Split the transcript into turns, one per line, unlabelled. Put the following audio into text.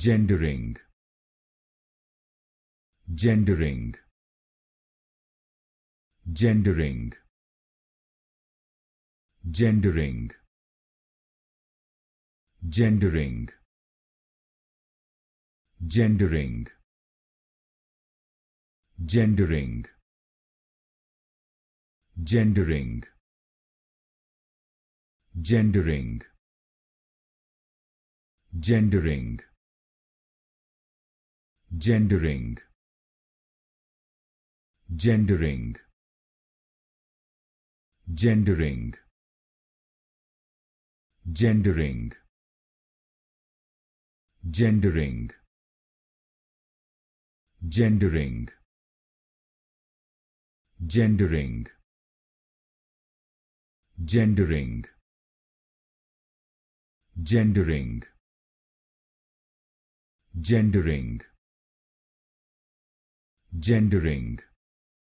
gendering gendering gendering gendering gendering gendering gendering gendering gendering gendering gendering gendering gendering gendering gendering gendering gendering gendering gendering gendering gendering